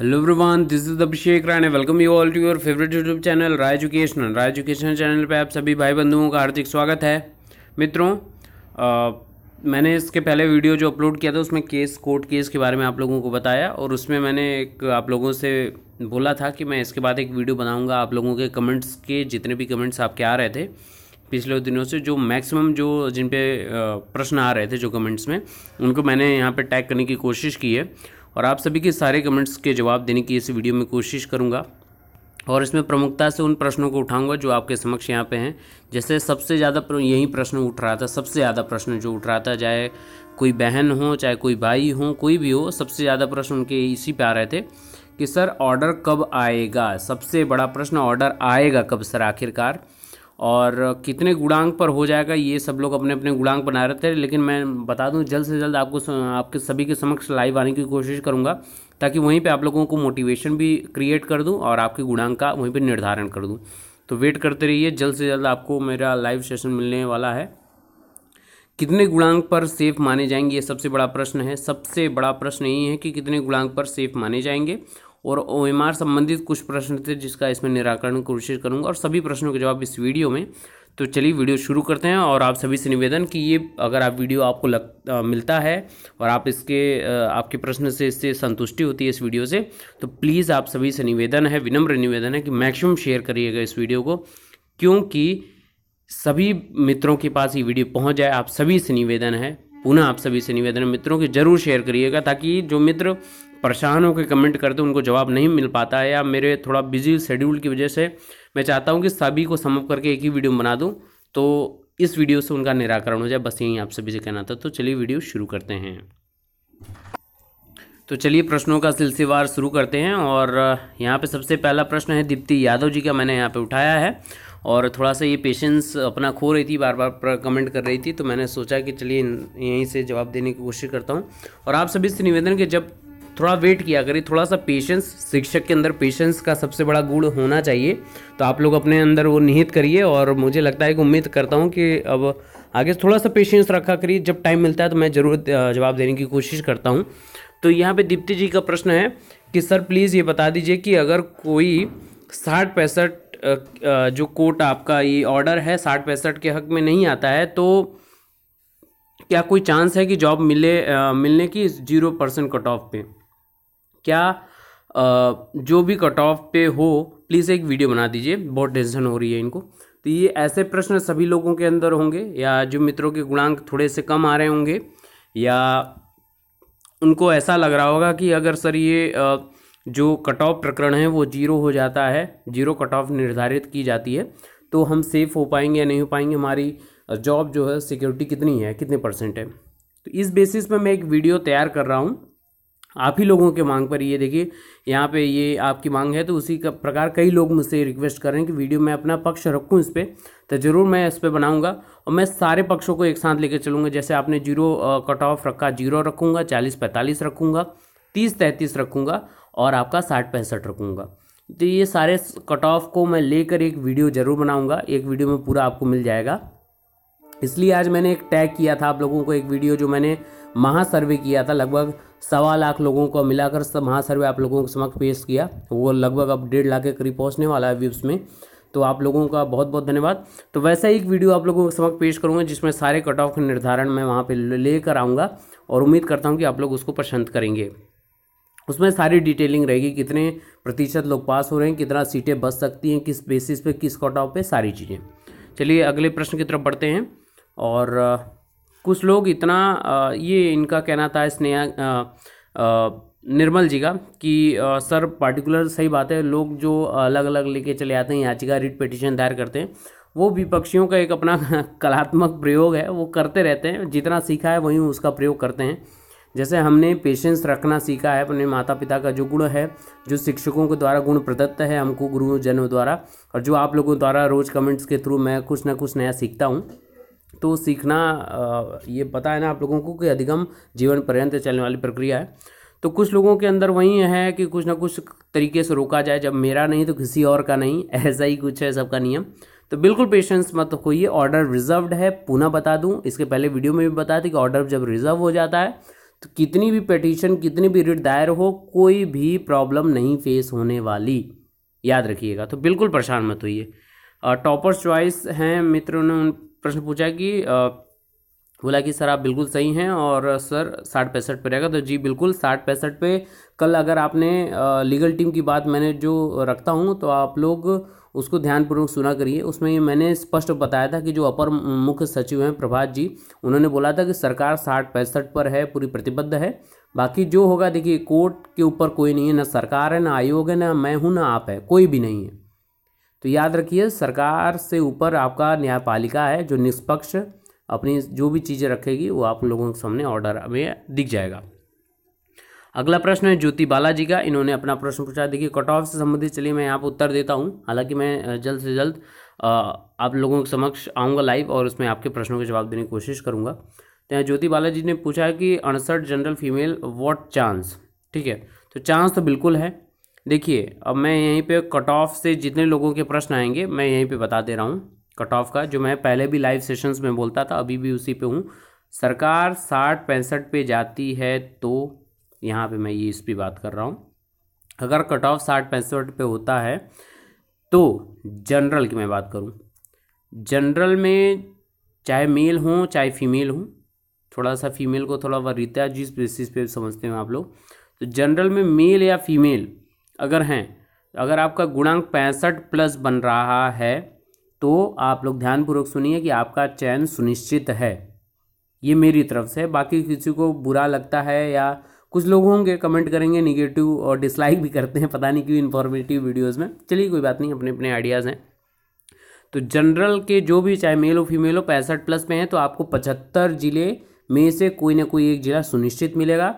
hello everyone this is Abhishek Rane welcome you all to your favourite YouTube channel Rai educational Rai educational channel पे आप सभी भाई बंधुओं का हार्दिक स्वागत है मित्रों आ, मैंने इसके पहले वीडियो जो अपलोड किया था उसमें केस कोर्ट केस के बारे में आप लोगों को बताया और उसमें मैंने एक आप लोगों से बोला था कि मैं इसके बाद एक वीडियो बनाऊँगा आप लोगों के कमेंट्स के जितने भी कमेंट्स आपके आ रहे थे पिछले दिनों से जो मैक्सिमम जो जिन पे प्रश्न आ रहे थे जो कमेंट्स में उनको मैंने यहाँ पे टैग करने की कोशिश की है और आप सभी के सारे कमेंट्स के जवाब देने की इस वीडियो में कोशिश करूँगा और इसमें प्रमुखता से उन प्रश्नों को उठाऊंगा जो आपके समक्ष यहाँ पे हैं जैसे सबसे ज़्यादा यही प्रश्न उठ रहा था सबसे ज़्यादा प्रश्न जो उठ रहा था चाहे कोई बहन हो चाहे कोई भाई हो कोई भी हो सबसे ज़्यादा प्रश्न उनके इसी पे आ रहे थे कि सर ऑर्डर कब आएगा सबसे बड़ा प्रश्न ऑर्डर आएगा कब सर आखिरकार और कितने गुणांक पर हो जाएगा ये सब लोग अपने अपने गुणांक बना रहे थे लेकिन मैं बता दूं जल्द से जल्द आपको आपके सभी के समक्ष लाइव आने की कोशिश करूँगा ताकि वहीं पे आप लोगों को मोटिवेशन भी क्रिएट कर दूं और आपके गुणांक का वहीं पे निर्धारण कर दूं तो वेट करते रहिए जल्द से जल्द आपको मेरा लाइव सेशन मिलने वाला है कितने गुणांक पर सेफ माने जाएंगे ये सबसे बड़ा प्रश्न है सबसे बड़ा प्रश्न यही है कि कितने गुणांक पर सेफ माने जाएंगे और ओ संबंधित कुछ प्रश्न थे जिसका इसमें निराकरण कोशिश करूँगा और सभी प्रश्नों के जवाब इस वीडियो में तो चलिए वीडियो शुरू करते हैं और आप सभी से निवेदन कि ये अगर आप वीडियो आपको लग आ, मिलता है और आप इसके आ, आपके प्रश्न से इससे संतुष्टि होती है इस वीडियो से तो प्लीज़ आप सभी से निवेदन है विनम्र निवेदन है कि मैक्सिमम शेयर करिएगा इस वीडियो को क्योंकि सभी मित्रों के पास ये वीडियो पहुँच जाए आप सभी से निवेदन है पुनः आप सभी से निवेदन है मित्रों के जरूर शेयर करिएगा ताकि जो मित्र परेशान होकर कमेंट करते उनको जवाब नहीं मिल पाता है या मेरे थोड़ा बिजी शेड्यूल की वजह से मैं चाहता हूँ कि सभी को समअप करके एक ही वीडियो बना दूँ तो इस वीडियो से उनका निराकरण हो जाए बस यही आप सभी से कहना था तो चलिए वीडियो शुरू करते हैं तो चलिए प्रश्नों का सिलसिलेवार शुरू करते हैं और यहाँ पे सबसे पहला प्रश्न है दीप्ति यादव जी का मैंने यहाँ पे उठाया है और थोड़ा सा ये पेशेंस अपना खो रही थी बार बार कमेंट कर रही थी तो मैंने सोचा कि चलिए यहीं से जवाब देने की कोशिश करता हूँ और आप सभी से निवेदन कि जब थोड़ा वेट किया करिए थोड़ा सा पेशेंस शिक्षक के अंदर पेशेंस का सबसे बड़ा गुण होना चाहिए तो आप लोग अपने अंदर वो निहित करिए और मुझे लगता है कि उम्मीद करता हूँ कि अब आगे थोड़ा सा पेशेंस रखा करिए जब टाइम मिलता है तो मैं ज़रूर जवाब देने की कोशिश करता हूँ तो यहाँ पे दीप्ति जी का प्रश्न है कि सर प्लीज़ ये बता दीजिए कि अगर कोई साठ पैंसठ जो कोट आपका ये ऑर्डर है साठ पैंसठ के हक में नहीं आता है तो क्या कोई चांस है कि जॉब मिले आ, मिलने की ज़ीरो परसेंट कट ऑफ पे क्या आ, जो भी कट ऑफ पे हो प्लीज़ एक वीडियो बना दीजिए बहुत टेंशन हो रही है इनको तो ये ऐसे प्रश्न सभी लोगों के अंदर होंगे या जो मित्रों के गुणांक थोड़े से कम आ रहे होंगे या उनको ऐसा लग रहा होगा कि अगर सर ये आ, जो कट ऑफ प्रकरण है वो जीरो हो जाता है जीरो कट ऑफ निर्धारित की जाती है तो हम सेफ़ हो पाएंगे या नहीं हो पाएंगे हमारी जॉब जो है सिक्योरिटी कितनी है कितने परसेंट है तो इस बेसिस पर मैं एक वीडियो तैयार कर रहा हूँ आप ही लोगों के मांग पर ये देखिए यहाँ पे ये आपकी मांग है तो उसी का प्रकार कई लोग मुझसे रिक्वेस्ट कर रहे हैं कि वीडियो में अपना पक्ष रखूँ इस पर तो ज़रूर मैं इस पर बनाऊँगा और मैं सारे पक्षों को एक साथ लेकर चलूँगा जैसे आपने जीरो कट ऑफ रखा जीरो रखूँगा चालीस पैंतालीस रखूँगा तीस तैंतीस रखूँगा और आपका साठ पैंसठ रखूँगा तो ये सारे कट ऑफ को मैं लेकर एक वीडियो ज़रूर बनाऊँगा एक वीडियो में पूरा आपको मिल जाएगा इसलिए आज मैंने एक टैग किया था आप लोगों को एक वीडियो जो मैंने महासर्वे किया था लगभग सवा लाख लोगों को मिलाकर महासर्वे आप लोगों के समक्ष पेश किया वो लगभग अब डेढ़ लाख के करीब पहुँचने वाला है व्यूज़ में तो आप लोगों का बहुत बहुत धन्यवाद तो वैसा ही एक वीडियो आप लोगों के समक्ष पेश करूँगा जिसमें सारे कट ऑफ निर्धारण मैं वहाँ पर लेकर आऊँगा और उम्मीद करता हूँ कि आप लोग उसको पसंद करेंगे उसमें सारी डिटेलिंग रहेगी कितने प्रतिशत लोग पास हो रहे हैं कितना सीटें बच सकती हैं किस बेसिस पे किस कट ऑफ पे सारी चीज़ें चलिए अगले प्रश्न की तरफ बढ़ते हैं और कुछ लोग इतना ये इनका कहना था स्नेहा निर्मल जी का कि सर पार्टिकुलर सही बात है लोग जो अलग अलग लेके चले आते हैं याचिका रिट पिटिशन दायर करते हैं वो विपक्षियों का एक अपना कलात्मक प्रयोग है वो करते रहते हैं जितना सीखा है वहीं उसका प्रयोग करते हैं जैसे हमने पेशेंस रखना सीखा है अपने माता पिता का जो गुण है जो शिक्षकों के द्वारा गुण प्रदत्त है हमको गुरुजनों द्वारा और जो आप लोगों द्वारा रोज़ कमेंट्स के थ्रू मैं कुछ ना कुछ नया सीखता हूँ तो सीखना ये पता है ना आप लोगों को कि अधिगम जीवन पर्यंत चलने वाली प्रक्रिया है तो कुछ लोगों के अंदर वही है कि कुछ ना कुछ तरीके से रोका जाए जब मेरा नहीं तो किसी और का नहीं ऐसा ही कुछ है सबका नियम तो बिल्कुल पेशेंस मत होइए ऑर्डर रिजर्व्ड है पुनः बता दूं इसके पहले वीडियो में भी बताया था कि ऑर्डर जब रिजर्व हो जाता है तो कितनी भी पटिशन कितनी भी रिट दायर हो कोई भी प्रॉब्लम नहीं फेस होने वाली याद रखिएगा तो बिल्कुल परेशान मत होइए टॉपर्स चॉइस हैं मित्रों ने उन प्रश्न पूछा कि बोला कि सर आप बिल्कुल सही हैं और सर साठ पैंसठ पे रहेगा तो जी बिल्कुल साठ पैंसठ पे कल अगर आपने लीगल टीम की बात मैंने जो रखता हूँ तो आप लोग उसको ध्यानपूर्वक सुना करिए उसमें मैंने स्पष्ट बताया था कि जो अपर मुख्य सचिव हैं प्रभात जी उन्होंने बोला था कि सरकार साठ पैंसठ पर है पूरी प्रतिबद्ध है बाकी जो होगा देखिए कोर्ट के ऊपर कोई नहीं है ना सरकार है ना आयोग है ना मैं हूँ ना आप है कोई भी नहीं है तो याद रखिए सरकार से ऊपर आपका न्यायपालिका है जो निष्पक्ष अपनी जो भी चीज़ें रखेगी वो आप लोगों के सामने ऑर्डर में दिख जाएगा अगला प्रश्न है ज्योति बालाजी का इन्होंने अपना प्रश्न पूछा देखिए कट ऑफ से संबंधित चलिए मैं यहाँ पर उत्तर देता हूँ हालांकि मैं जल्द से जल्द आप लोगों के समक्ष आऊँगा लाइव और उसमें आपके प्रश्नों के जवाब देने की कोशिश करूँगा तो यहाँ ज्योति बालाजी ने पूछा है कि अड़सठ जनरल फीमेल वॉट चांस ठीक है तो चांस तो बिल्कुल है देखिए अब मैं यहीं पे कट ऑफ से जितने लोगों के प्रश्न आएंगे मैं यहीं पे बता दे रहा हूँ कट ऑफ का जो मैं पहले भी लाइव सेशंस में बोलता था अभी भी उसी पे हूँ सरकार साठ पैंसठ पे जाती है तो यहाँ पे मैं ये इस पर बात कर रहा हूँ अगर कट ऑफ साठ पैंसठ पे होता है तो जनरल की मैं बात करूँ जनरल में चाहे मेल हों चाहे फीमेल हों थोड़ा सा फीमेल को थोड़ा वरीता जिस बेसिस पे समझते हैं आप लोग तो जनरल में मेल या फीमेल अगर हैं अगर आपका गुणांक पैंसठ प्लस बन रहा है तो आप लोग ध्यानपूर्वक सुनिए कि आपका चयन सुनिश्चित है ये मेरी तरफ से बाकी किसी को बुरा लगता है या कुछ लोग होंगे कमेंट करेंगे निगेटिव और डिसलाइक भी करते हैं पता नहीं क्यों इन्फॉर्मेटिव वीडियोस में चलिए कोई बात नहीं अपने अपने आइडियाज़ हैं तो जनरल के जो भी चाहे मेल हो फीमेल हो पैंसठ प्लस में हैं तो आपको पचहत्तर ज़िले में से कोई ना कोई एक ज़िला सुनिश्चित मिलेगा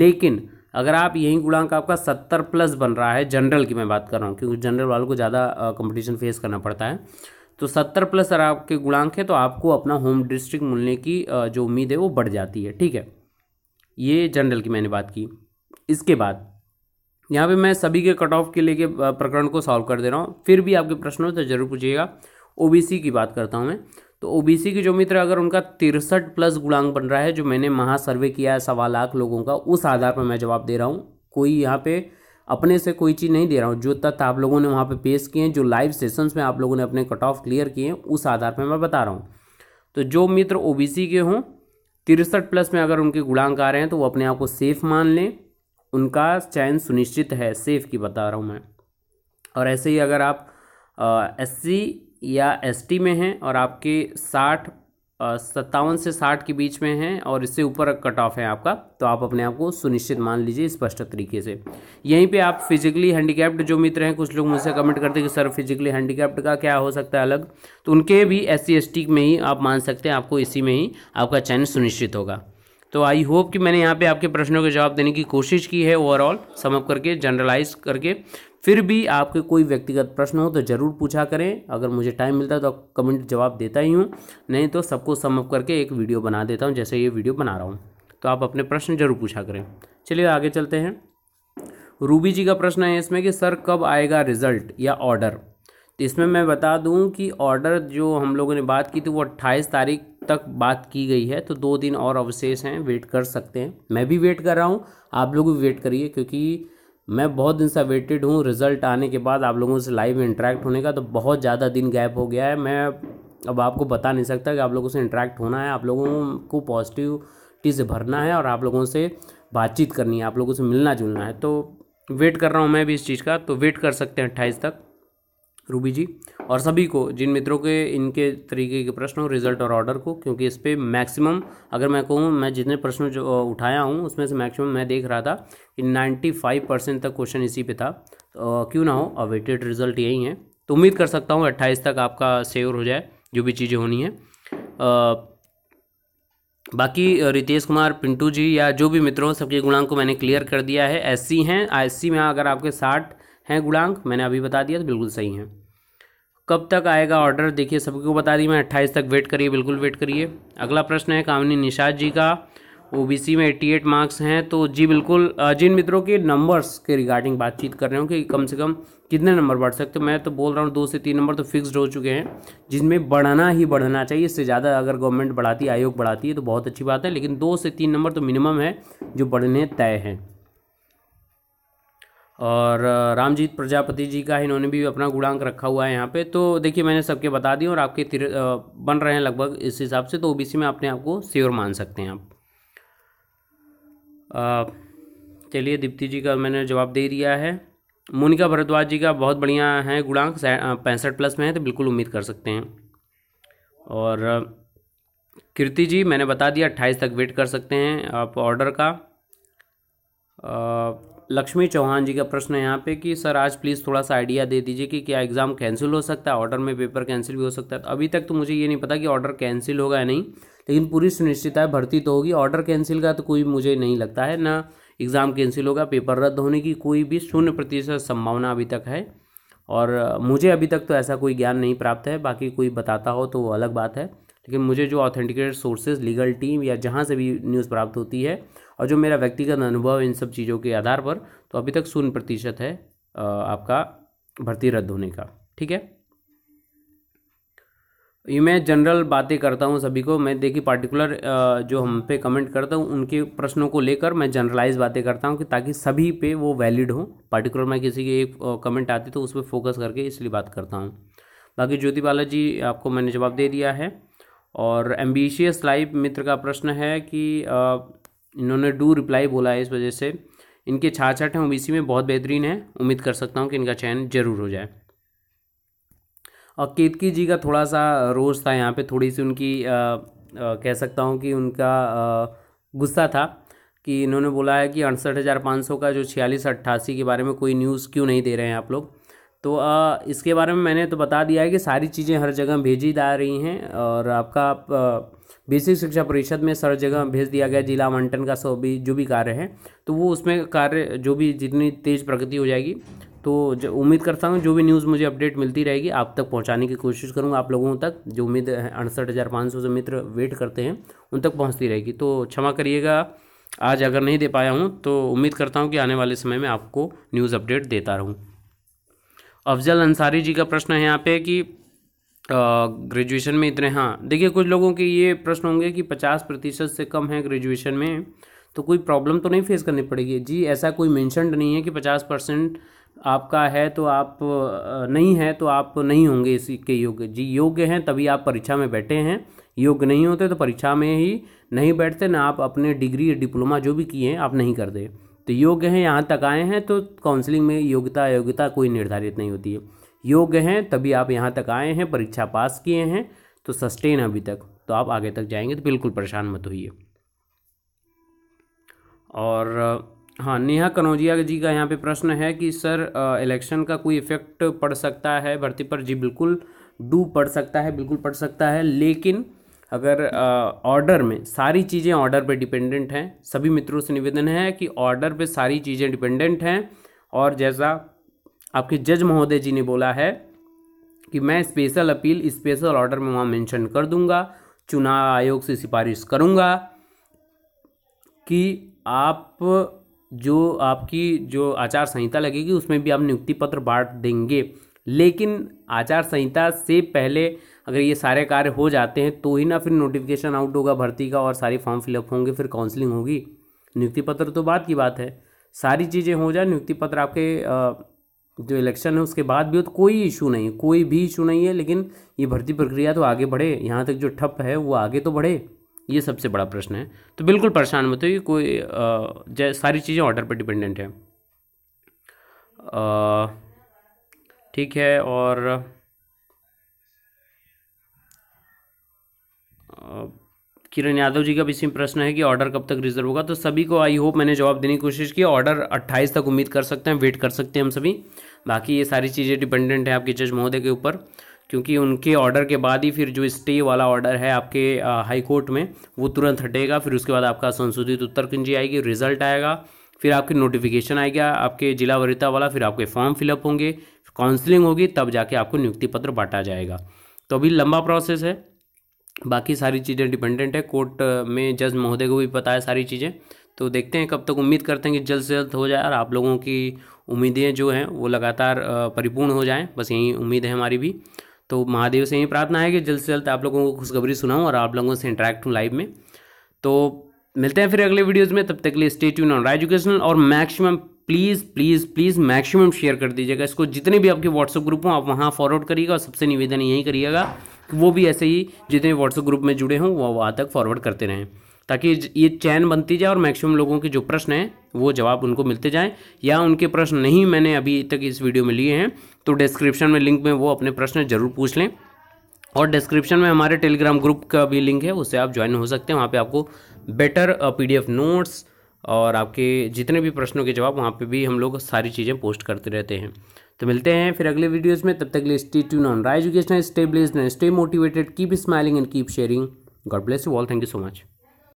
लेकिन अगर आप यही गुणांक आपका सत्तर प्लस बन रहा है जनरल की मैं बात कर रहा हूँ क्योंकि जनरल वालों को ज़्यादा कंपटीशन फेस करना पड़ता है तो सत्तर प्लस अगर आपके गुणांक है तो आपको अपना होम डिस्ट्रिक्ट मिलने की जो उम्मीद है वो बढ़ जाती है ठीक है ये जनरल की मैंने बात की इसके बाद यहाँ पे मैं सभी के कट ऑफ के लेके प्रकरण को सॉल्व कर दे रहा हूँ फिर भी आपके प्रश्न हो तो जरूर पूछिएगा ओबीसी की बात करता हूँ मैं तो ओबीसी के जो मित्र अगर उनका तिरसठ प्लस गुणांक बन रहा है जो मैंने महासर्वे किया है सवा लाख लोगों का उस आधार पर मैं जवाब दे रहा हूँ कोई यहाँ पे अपने से कोई चीज़ नहीं दे रहा हूँ जो तथ्य आप लोगों ने वहाँ पे पेश किए हैं जो लाइव सेशंस में आप लोगों ने अपने कट ऑफ क्लियर किए हैं उस आधार पर मैं बता रहा हूँ तो जो मित्र ओ के हों तिरसठ प्लस में अगर उनके गुणांक आ रहे हैं तो वो अपने आप को सेफ़ मान लें उनका चयन सुनिश्चित है सेफ़ की बता रहा हूँ मैं और ऐसे ही अगर आप एस सी या एस में हैं और आपके साठ सत्तावन से साठ के बीच में हैं और इससे ऊपर कट ऑफ है आपका तो आप अपने आप को सुनिश्चित मान लीजिए स्पष्ट तरीके से यहीं पे आप फिजिकली हैंडीकैप्ड जो मित्र हैं कुछ लोग मुझसे कमेंट करते हैं कि सर फिजिकली हैंडीकैप्ड का क्या हो सकता है अलग तो उनके भी एस सी में ही आप मान सकते हैं आपको इसी में ही आपका चयन सुनिश्चित होगा तो आई होप कि मैंने यहाँ पे आपके प्रश्नों के जवाब देने की कोशिश की है ओवरऑल समअप करके जनरलाइज करके फिर भी आपके कोई व्यक्तिगत प्रश्न हो तो ज़रूर पूछा करें अगर मुझे टाइम मिलता है तो कमेंट जवाब देता ही हूँ नहीं तो सबको समअप करके एक वीडियो बना देता हूँ जैसे ये वीडियो बना रहा हूँ तो आप अपने प्रश्न जरूर पूछा करें चलिए आगे चलते हैं रूबी जी का प्रश्न है इसमें कि सर कब आएगा रिज़ल्ट या ऑर्डर तो इसमें मैं बता दूं कि ऑर्डर जो हम लोगों ने बात की थी वो 28 तारीख तक बात की गई है तो दो दिन और अवशेष हैं वेट कर सकते हैं मैं भी वेट कर रहा हूं आप लोग भी वेट करिए क्योंकि मैं बहुत दिन से वेटेड हूँ रिज़ल्ट आने के बाद आप लोगों से लाइव में इंटरेक्ट होने का तो बहुत ज़्यादा दिन गैप हो गया है मैं अब आपको बता नहीं सकता कि आप लोगों से इंटरेक्ट होना है आप लोगों को पॉजिटिविटी से भरना है और आप लोगों से बातचीत करनी है आप लोगों से मिलना जुलना है तो वेट कर रहा हूँ मैं भी इस चीज़ का तो वेट कर सकते हैं अट्ठाईस तक रूबी जी और सभी को जिन मित्रों के इनके तरीके के प्रश्न हो रिजल्ट और ऑर्डर को क्योंकि इस पर मैक्सिमम अगर मैं कहूँ मैं जितने प्रश्न जो उठाया हूँ उसमें से मैक्सिमम मैं देख रहा था कि नाइन्टी फाइव परसेंट तक क्वेश्चन इसी पे था तो क्यों ना हो अवेटेड रिजल्ट यही है तो उम्मीद कर सकता हूँ अट्ठाईस तक आपका सेवर हो जाए जो भी चीज़ें होनी है आ, बाकी रितेश कुमार पिंटू जी या जो भी मित्रों सबके गुणांक को मैंने क्लियर कर दिया है एस हैं एससी में अगर आपके साठ हैं गुणांक मैंने अभी बता दिया तो बिल्कुल सही है कब तक आएगा ऑर्डर देखिए सबको बता दी मैं अट्ठाईस तक वेट करिए बिल्कुल वेट करिए अगला प्रश्न है कामनी निषाद जी का ओ में एट मार्क्स हैं तो जी बिल्कुल जिन मित्रों के नंबर्स के रिगार्डिंग बातचीत कर रहे हो कि कम से कम कितने नंबर बढ़ सकते मैं तो बोल रहा हूँ दो से तीन नंबर तो फिक्स्ड हो चुके हैं जिनमें बढ़ाना ही बढ़ना चाहिए इससे ज़्यादा अगर गवर्नमेंट बढ़ाती आयोग बढ़ाती है तो बहुत अच्छी बात है लेकिन दो से तीन नंबर तो मिनिमम है जो बढ़ने तय हैं और रामजीत प्रजापति जी का इन्होंने भी अपना गुणांक रखा हुआ है यहाँ पे तो देखिए मैंने सबके बता दिए और आपके तिर बन रहे हैं लगभग इस हिसाब से तो ओबीसी में अपने आप को श्योर मान सकते हैं आप चलिए दीप्ति जी का मैंने जवाब दे दिया है मोनिका भरद्वाज जी का बहुत बढ़िया है गुणांक पैंसठ प्लस में है तो बिल्कुल उम्मीद कर सकते हैं और कीर्ति जी मैंने बता दिया अट्ठाईस तक वेट कर सकते हैं आप ऑर्डर का लक्ष्मी चौहान जी का प्रश्न है यहाँ पे कि सर आज प्लीज़ थोड़ा सा आइडिया दे दीजिए कि क्या एग्ज़ाम कैंसिल हो सकता है ऑर्डर में पेपर कैंसिल भी हो सकता है अभी तक तो मुझे ये नहीं पता कि ऑर्डर कैंसिल होगा या नहीं लेकिन पूरी सुनिश्चित है भर्ती तो होगी ऑर्डर कैंसिल का तो कोई मुझे नहीं लगता है ना एग्ज़ाम कैंसिल होगा पेपर रद्द होने की कोई भी शून्य प्रतिशत संभावना अभी तक है और मुझे अभी तक तो ऐसा कोई ज्ञान नहीं प्राप्त है बाकी कोई बताता हो तो वो अलग बात है लेकिन मुझे जो ऑथेंटिकेटेड सोर्सेज लीगल टीम या जहाँ से भी न्यूज़ प्राप्त होती है और जो मेरा व्यक्तिगत अनुभव इन सब चीज़ों के आधार पर तो अभी तक शून्य प्रतिशत है आपका भर्ती रद्द होने का ठीक है ये मैं जनरल बातें करता हूँ सभी को मैं देखिए पार्टिकुलर जो हम पे कमेंट करता हूँ उनके प्रश्नों को लेकर मैं जनरलाइज बातें करता हूँ कि ताकि सभी पे वो वैलिड हो पार्टिकुलर मैं किसी के एक कमेंट आती तो उस पर फोकस करके इसलिए बात करता हूँ बाकी ज्योति बाला जी आपको मैंने जवाब दे दिया है और एम्बिशियस लाइफ मित्र का प्रश्न है कि इन्होंने डू रिप्लाई बोला है इस वजह से इनके छाछठ हैं ओबीसी में बहुत बेहतरीन है उम्मीद कर सकता हूँ कि इनका चयन जरूर हो जाए और केतकी जी का थोड़ा सा रोज था यहाँ पे थोड़ी सी उनकी आ, आ, कह सकता हूँ कि उनका गुस्सा था कि इन्होंने बोला है कि अड़सठ हज़ार पाँच सौ का जो छियालीस अट्ठासी के बारे में कोई न्यूज़ क्यों नहीं दे रहे हैं आप लोग तो आ, इसके बारे में मैंने तो बता दिया है कि सारी चीज़ें हर जगह भेजी जा रही हैं और आपका आप, बेसिक शिक्षा परिषद में सर जगह भेज दिया गया जिला आवंटन का सब भी जो भी कार्य है तो वो उसमें कार्य जो भी जितनी तेज़ प्रगति हो जाएगी तो उम्मीद करता हूँ जो भी न्यूज़ मुझे अपडेट मिलती रहेगी आप तक पहुँचाने की कोशिश करूँगा आप लोगों तक जो उम्मीद अड़सठ हज़ार पाँच सौ जो मित्र वेट करते हैं उन तक पहुँचती रहेगी तो क्षमा करिएगा आज अगर नहीं दे पाया हूँ तो उम्मीद करता हूँ कि आने वाले समय में आपको न्यूज़ अपडेट देता रहूँ अफजल अंसारी जी का प्रश्न है यहाँ पे कि ग्रेजुएशन में इतने हाँ देखिए कुछ लोगों के ये प्रश्न होंगे कि पचास प्रतिशत से कम है ग्रेजुएशन में तो कोई प्रॉब्लम तो नहीं फेस करनी पड़ेगी जी ऐसा कोई मैंशनड नहीं है कि पचास परसेंट आपका है तो आप नहीं है तो आप नहीं होंगे इसी के योग्य जी योग्य हैं तभी आप परीक्षा में बैठे हैं योग्य नहीं होते तो परीक्षा में ही नहीं बैठते ना आप अपने डिग्री डिप्लोमा जो भी किए हैं आप नहीं करते तो योग्य हैं यहाँ तक आए हैं तो काउंसलिंग में योग्यता अयोग्यता कोई निर्धारित नहीं होती है योग्य हैं तभी आप यहाँ तक आए हैं परीक्षा पास किए हैं तो सस्टेन अभी तक तो आप आगे तक जाएंगे तो बिल्कुल परेशान मत होइए और हाँ नेहा कनौजिया जी का यहाँ पे प्रश्न है कि सर इलेक्शन का कोई इफेक्ट पड़ सकता है भर्ती पर जी बिल्कुल डू पड़ सकता है बिल्कुल पड़ सकता है लेकिन अगर ऑर्डर में सारी चीज़ें ऑर्डर पे डिपेंडेंट हैं सभी मित्रों से निवेदन है कि ऑर्डर पे सारी चीज़ें डिपेंडेंट हैं और जैसा आपके जज महोदय जी ने बोला है कि मैं स्पेशल अपील स्पेशल ऑर्डर में वहाँ मेंशन कर दूंगा चुनाव आयोग से सिफारिश करूंगा कि आप जो आपकी जो आचार संहिता लगेगी उसमें भी आप नियुक्ति पत्र बांट देंगे लेकिन आचार संहिता से पहले अगर ये सारे कार्य हो जाते हैं तो ही ना फिर नोटिफिकेशन आउट होगा भर्ती का और सारे फॉर्म फिलअप होंगे फिर काउंसलिंग होगी नियुक्ति पत्र तो बात की बात है सारी चीज़ें हो जाए नियुक्ति पत्र आपके जो इलेक्शन है उसके बाद भी हो तो कोई इशू नहीं कोई भी इशू नहीं है लेकिन ये भर्ती प्रक्रिया तो आगे बढ़े यहाँ तक जो ठप है वो आगे तो बढ़े ये सबसे बड़ा प्रश्न है तो बिल्कुल परेशान मत होइए कोई जय सारी चीज़ें ऑर्डर पर डिपेंडेंट है ठीक है और किरण यादव जी का भी इसमें प्रश्न है कि ऑर्डर कब तक रिजर्व होगा तो सभी को आई होप मैंने जवाब देने की कोशिश की ऑर्डर अट्ठाईस तक उम्मीद कर सकते हैं वेट कर सकते हैं हम सभी बाकी ये सारी चीज़ें डिपेंडेंट है आपके जज महोदय के ऊपर क्योंकि उनके ऑर्डर के बाद ही फिर जो स्टे वाला ऑर्डर है आपके हाई कोर्ट में वो तुरंत हटेगा फिर उसके बाद आपका संशोधित उत्तर कुंजी आएगी रिजल्ट आएगा फिर आपकी नोटिफिकेशन आएगा आपके जिला वरीयता वाला फिर आपके फॉर्म फिलअप होंगे काउंसलिंग होगी तब जाके आपको नियुक्ति पत्र बांटा जाएगा तो अभी लंबा प्रोसेस है बाकी सारी चीज़ें डिपेंडेंट है कोर्ट में जज महोदय को भी पता है सारी चीज़ें तो देखते हैं कब तक उम्मीद करते हैं कि जल्द से जल्द हो जाए और आप लोगों की उम्मीदें जो हैं वो लगातार परिपूर्ण हो जाएं बस यही उम्मीद है हमारी भी तो महादेव से यही प्रार्थना है कि जल्द से जल्द आप लोगों को खुशखबरी सुनाऊँ और आप लोगों से इंटरेक्ट हूँ लाइव में तो मिलते हैं फिर अगले वीडियोज़ में तब तक के लिए स्टेट यून ऑन एजुकेशनल और maximum please please please maximum share कर दीजिएगा इसको जितने भी आपके व्हाट्सअप ग्रुप हों आप वहाँ फॉरवर्ड करिएगा और सबसे निवेदन यही करिएगा वो भी ऐसे ही जितने व्हाट्सएप ग्रुप में जुड़े हों वो वहाँ तक फॉरवर्ड करते रहें ताकि ये चैन बनती जाए और मैक्सिमम लोगों के जो प्रश्न हैं वो जवाब उनको मिलते जाएँ या उनके प्रश्न नहीं मैंने अभी तक इस वीडियो में लिए हैं तो डिस्क्रिप्शन में लिंक में वो अपने प्रश्न जरूर पूछ लें और डिस्क्रिप्शन में हमारे टेलीग्राम ग्रुप का भी लिंक है उससे आप ज्वाइन हो सकते हैं वहाँ पर आपको बेटर पी नोट्स और आपके जितने भी प्रश्नों के जवाब वहाँ पे भी हम लोग सारी चीज़ें पोस्ट करते रहते हैं तो मिलते हैं फिर अगले वीडियोस में तब तक लिए stay tune on Rai education stay blessed stay motivated keep smiling and keep sharing God bless you all thank you so much